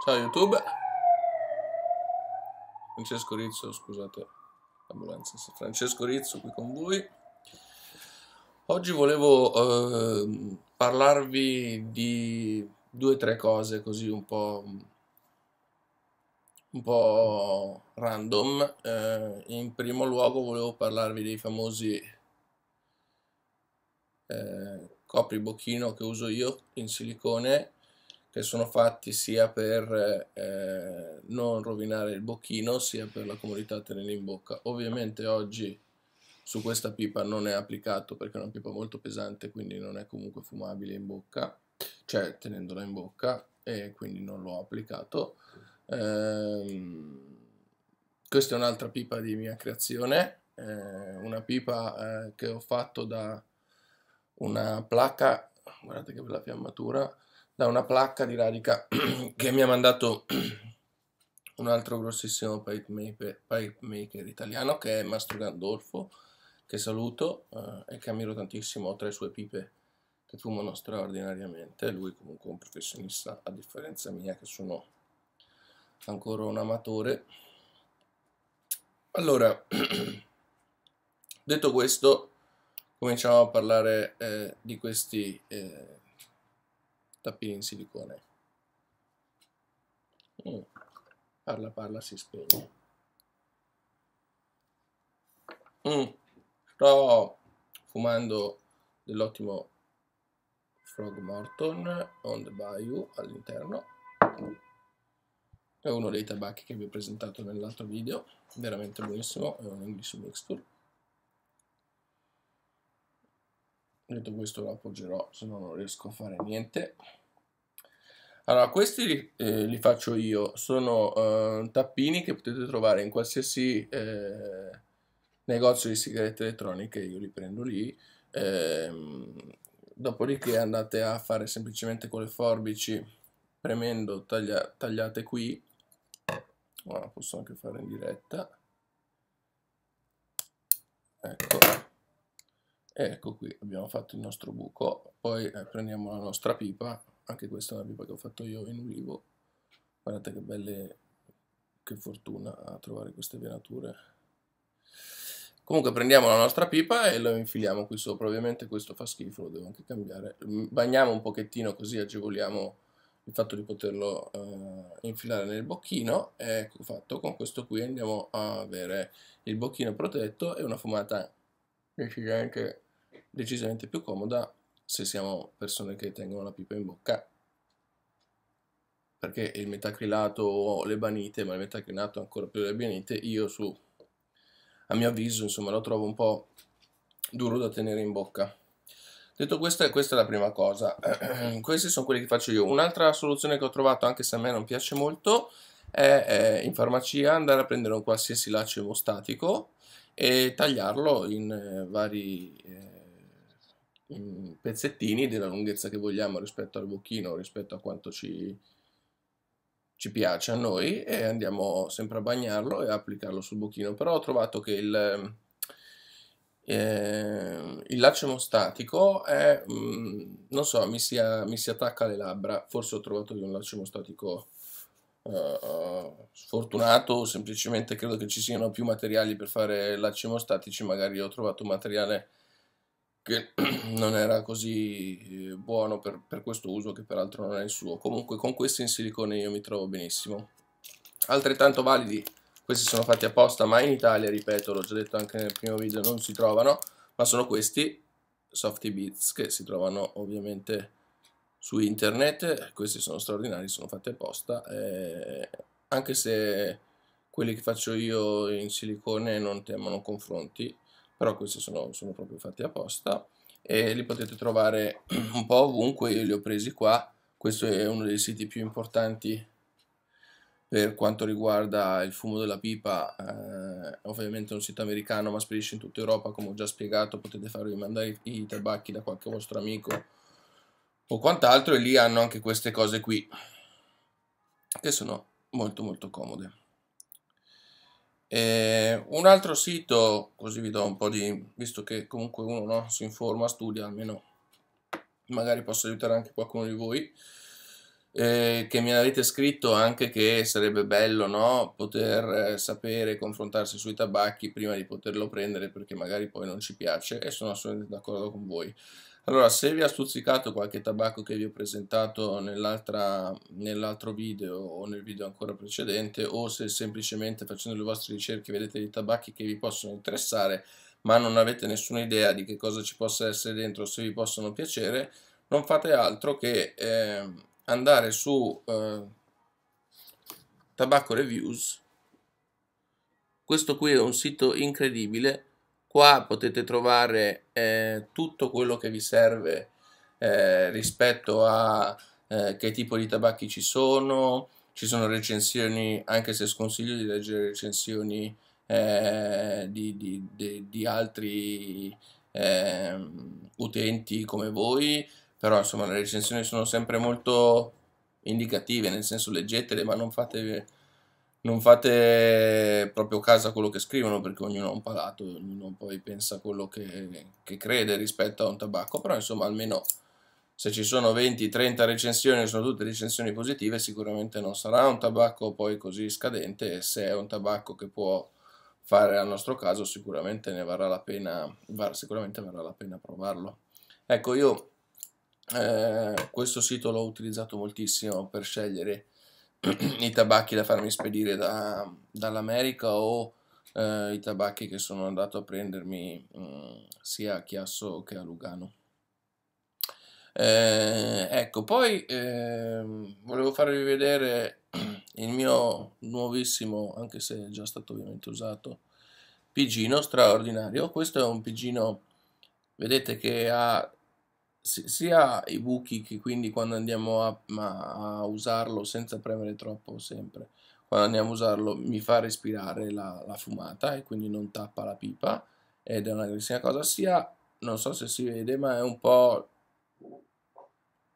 Ciao YouTube. Francesco Rizzo, scusate, l'ambulanza. Francesco Rizzo qui con voi. Oggi volevo eh, parlarvi di due o tre cose così un po', un po random. Eh, in primo luogo volevo parlarvi dei famosi eh, copri bocchino che uso io in silicone che sono fatti sia per eh, non rovinare il bocchino sia per la comodità tenere in bocca. Ovviamente oggi su questa pipa non è applicato perché è una pipa molto pesante quindi non è comunque fumabile in bocca, cioè tenendola in bocca e quindi non l'ho applicato. Ehm, questa è un'altra pipa di mia creazione, eh, una pipa eh, che ho fatto da una placca, guardate che bella fiammatura, da una placca di radica che mi ha mandato un altro grossissimo pipe maker, pipe maker italiano che è Mastro Gandolfo, che saluto eh, e che ammiro tantissimo tra le sue pipe che fumano straordinariamente. Lui comunque è un professionista a differenza mia che sono ancora un amatore. Allora, detto questo, cominciamo a parlare eh, di questi... Eh, tappini in silicone. Mm. Parla, parla, si spegne. Mm. Sto fumando dell'ottimo Frog Morton on the Bayou all'interno. È uno dei tabacchi che vi ho presentato nell'altro video, veramente buonissimo, è un English Mixture. detto questo lo appoggerò se no non riesco a fare niente allora questi li, eh, li faccio io sono eh, tappini che potete trovare in qualsiasi eh, negozio di sigarette elettroniche io li prendo lì ehm, dopodiché andate a fare semplicemente con le forbici premendo taglia, tagliate qui Ora posso anche fare in diretta ecco ecco qui abbiamo fatto il nostro buco, poi eh, prendiamo la nostra pipa, anche questa è una pipa che ho fatto io in ulivo, guardate che belle, che fortuna a trovare queste venature. Comunque prendiamo la nostra pipa e lo infiliamo qui sopra, ovviamente questo fa schifo, lo devo anche cambiare. Mm, bagniamo un pochettino così agevoliamo il fatto di poterlo eh, infilare nel bocchino. Ecco fatto, con questo qui andiamo a avere il bocchino protetto e una fumata decisamente decisamente più comoda se siamo persone che tengono la pipa in bocca perché il metacrilato o le banite, ma il metacrilato ancora più le banite, io su, a mio avviso, insomma, lo trovo un po' duro da tenere in bocca. Detto questo, questa è la prima cosa. Questi sono quelli che faccio io. Un'altra soluzione che ho trovato, anche se a me non piace molto, è, è in farmacia andare a prendere un qualsiasi laccio emostatico e tagliarlo in eh, vari... Eh, in pezzettini della lunghezza che vogliamo rispetto al bocchino, rispetto a quanto ci, ci piace a noi e andiamo sempre a bagnarlo e a applicarlo sul bocchino. Però ho trovato che il, eh, il laccio emostatico è, mm, non so, mi si, mi si, attacca alle labbra. Forse ho trovato di un laccio emostatico uh, sfortunato, semplicemente credo che ci siano più materiali per fare lacci emostatici. Magari ho trovato un materiale che non era così eh, buono per, per questo uso che peraltro non è il suo. Comunque con questi in silicone io mi trovo benissimo. Altrettanto validi, questi sono fatti apposta, ma in Italia, ripeto, l'ho già detto anche nel primo video, non si trovano, ma sono questi Softy Beats che si trovano ovviamente su internet, questi sono straordinari, sono fatti apposta, eh, anche se quelli che faccio io in silicone non temono confronti, però questi sono, sono proprio fatti apposta e li potete trovare un po' ovunque, io li ho presi qua, questo è uno dei siti più importanti per quanto riguarda il fumo della pipa, eh, ovviamente è un sito americano ma spedisce in tutta Europa, come ho già spiegato potete farvi mandare i tabacchi da qualche vostro amico o quant'altro e lì hanno anche queste cose qui che sono molto molto comode. E eh, un altro sito, così vi do un po' di... visto che comunque uno no, si informa, studia almeno, magari posso aiutare anche qualcuno di voi, eh, che mi avete scritto anche che sarebbe bello no, poter eh, sapere confrontarsi sui tabacchi prima di poterlo prendere perché magari poi non ci piace e sono assolutamente d'accordo con voi. Allora, se vi ha stuzzicato qualche tabacco che vi ho presentato nell'altro video o nel video ancora precedente, o se semplicemente facendo le vostre ricerche vedete dei tabacchi che vi possono interessare, ma non avete nessuna idea di che cosa ci possa essere dentro, se vi possono piacere, non fate altro che eh, andare su eh, Tabacco Reviews. Questo qui è un sito incredibile Qua potete trovare eh, tutto quello che vi serve eh, rispetto a eh, che tipo di tabacchi ci sono, ci sono recensioni, anche se sconsiglio di leggere recensioni eh, di, di, di, di, altri ehm, utenti come voi, però insomma le recensioni sono sempre molto indicative, nel senso leggetele ma non fatevi non fate proprio caso a quello che scrivono perché ognuno ha un palato, ognuno poi pensa quello che, che crede rispetto a un tabacco, però insomma almeno se ci sono 20-30 recensioni sono tutte recensioni positive sicuramente non sarà un tabacco poi così scadente e se è un tabacco che può fare al nostro caso sicuramente ne varrà la pena, sicuramente varrà la pena provarlo. Ecco io eh, questo sito l'ho utilizzato moltissimo per scegliere i tabacchi da farmi spedire da, dall'America o eh, i tabacchi che sono andato a prendermi mh, mm, sia a Chiasso che a Lugano. Eh, ecco, poi eh, volevo farvi vedere il mio nuovissimo, anche se è già stato ovviamente usato, pigino straordinario. Questo è un pigino, vedete che ha sia i buchi che quindi quando andiamo a, a, usarlo senza premere troppo sempre, quando andiamo a usarlo mi fa respirare la, la fumata e quindi non tappa la pipa ed è una grandissima cosa, sia, non so se si vede, ma è un po'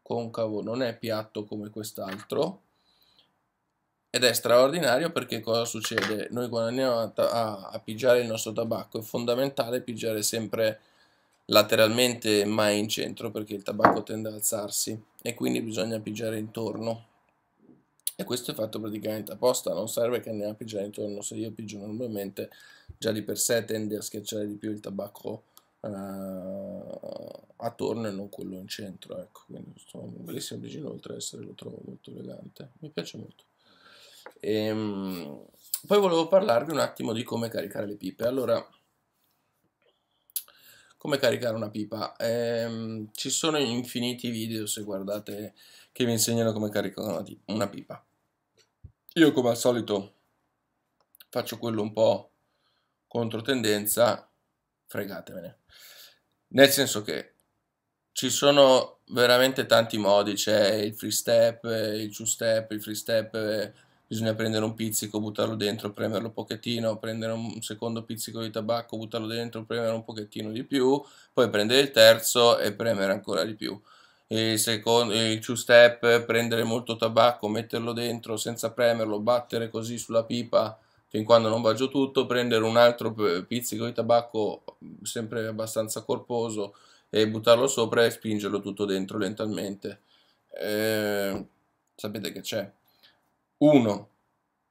concavo, non è piatto come quest'altro ed è straordinario perché cosa succede? Noi quando andiamo a, a, a pigiare il nostro tabacco è fondamentale pigiare sempre lateralmente mai in centro perché il tabacco tende ad alzarsi e quindi bisogna pigiare intorno e questo è fatto praticamente apposta non serve che andiamo a pigiare intorno se io pigio normalmente già di per sé tende a schiacciare di più il tabacco eh, attorno e non quello in centro ecco quindi questo è un bellissimo pigino oltre ad essere lo trovo molto elegante mi piace molto e, ehm, poi volevo parlarvi un attimo di come caricare le pipe allora come caricare una pipa. Ehm, ci sono infiniti video, se guardate, che vi insegnano come caricare una pipa. Io come al solito faccio quello un po' contro tendenza, fregatemene. Nel senso che ci sono veramente tanti modi, c'è il free step, il two step, il free step bisogna prendere un pizzico, buttarlo dentro, premerlo un pochettino, prendere un secondo pizzico di tabacco, buttarlo dentro, premere un pochettino di più, poi prendere il terzo e premere ancora di più. Il, secondo, il two step, prendere molto tabacco, metterlo dentro senza premerlo, battere così sulla pipa fin quando non baggio tutto, prendere un altro pizzico di tabacco sempre abbastanza corposo e buttarlo sopra e spingerlo tutto dentro lentamente. Eh, sapete che c'è. 1.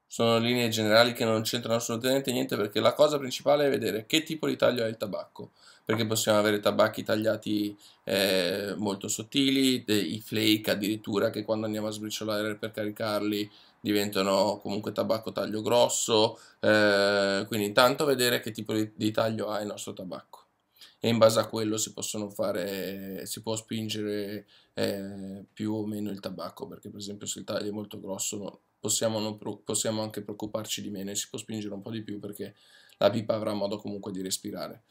Sono linee generali che non c'entrano assolutamente niente perché la cosa principale è vedere che tipo di taglio ha il tabacco. Perché possiamo avere tabacchi tagliati eh, molto sottili, dei flake addirittura che quando andiamo a sbriciolare per caricarli diventano comunque tabacco taglio grosso, eh, quindi intanto vedere che tipo di, di, taglio ha il nostro tabacco e in base a quello si, possono fare, si può spingere eh, più o meno il tabacco perché per esempio se il taglio è molto grosso no, possiamo, possiamo, anche preoccuparci di meno e si può spingere un po' di più perché la pipa avrà modo comunque di respirare.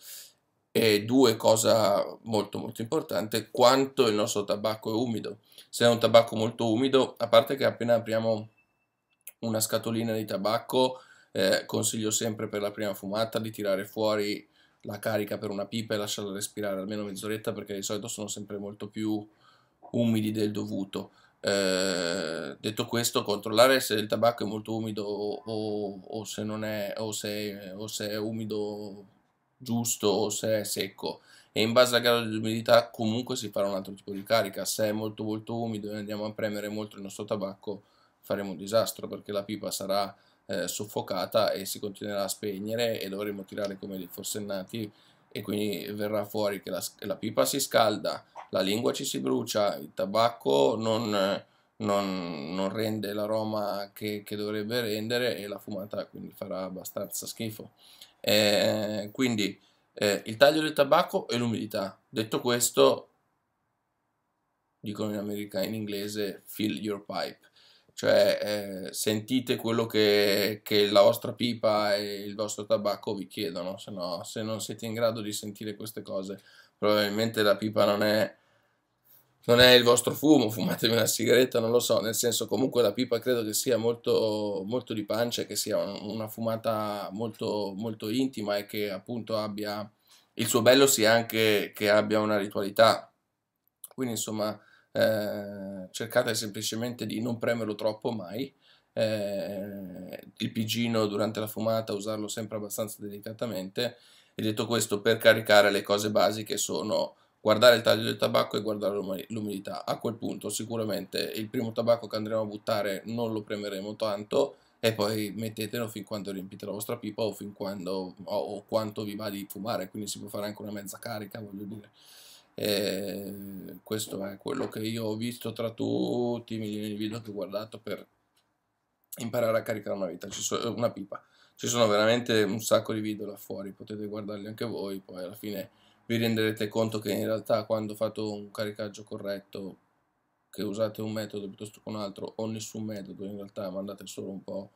E due, cosa molto molto importante, quanto il nostro tabacco è umido. Se è un tabacco molto umido, a parte che appena apriamo una scatolina di tabacco, eh, consiglio sempre per la prima fumata di tirare fuori la carica per una pipa e lasciarla respirare almeno mezz'oretta perché di solito sono sempre molto più umidi del dovuto. Eh, detto questo, controllare se il tabacco è molto umido o, o, se non è, o se, o se è umido giusto o se è secco e in base al grado di umidità comunque si farà un altro tipo di carica. Se è molto molto umido e andiamo a premere molto il nostro tabacco faremo un disastro perché la pipa sarà eh, soffocata e si continuerà a spegnere e dovremo tirare come dei forsennati e quindi verrà fuori che la, la, pipa si scalda, la lingua ci si brucia, il tabacco non, non, non rende l'aroma che, che, dovrebbe rendere e la fumata quindi farà abbastanza schifo. Eh, quindi eh, il taglio del tabacco e l'umidità. Detto questo, dicono in, America, in inglese fill your pipe cioè eh, sentite quello che, che, la vostra pipa e il vostro tabacco vi chiedono, se, no, se non siete in grado di sentire queste cose probabilmente la pipa non è, non è il vostro fumo, fumatevi una sigaretta, non lo so, nel senso comunque la pipa credo che sia molto, molto di pancia, che sia una fumata molto, molto intima e che appunto abbia, il suo bello sia anche che abbia una ritualità, quindi insomma eh, cercate semplicemente di non premerlo troppo mai, eh, il pigino durante la fumata usarlo sempre abbastanza delicatamente e detto questo per caricare le cose basiche sono guardare il taglio del tabacco e guardare l'umidità. A quel punto sicuramente il primo tabacco che andremo a buttare non lo premeremo tanto e poi mettetelo fin quando riempite la vostra pipa o fin quando o, o quanto vi va di fumare, quindi si può fare anche una mezza carica, voglio dire. Eh, questo è quello che io ho visto tra tutti i milioni di video che ho guardato per imparare a caricare una, vita, so, eh, una pipa. Ci sono veramente un sacco di video là fuori, potete guardarli anche voi, poi alla fine vi renderete conto che in realtà quando fate un caricaggio corretto, che usate un metodo piuttosto che un altro o nessun metodo, in realtà mandate solo un po'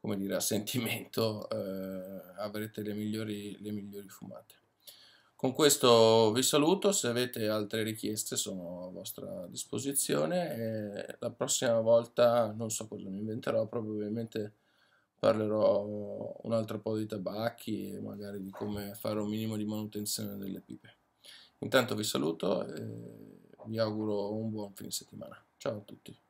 come dire, a sentimento, eh, avrete le migliori, le migliori fumate. Con questo vi saluto, se avete altre richieste sono a vostra disposizione la prossima volta non so cosa mi inventerò, probabilmente parlerò un altro po' di tabacchi e magari di come fare un minimo di manutenzione delle pipe. Intanto vi saluto e vi auguro un buon fine settimana. Ciao a tutti.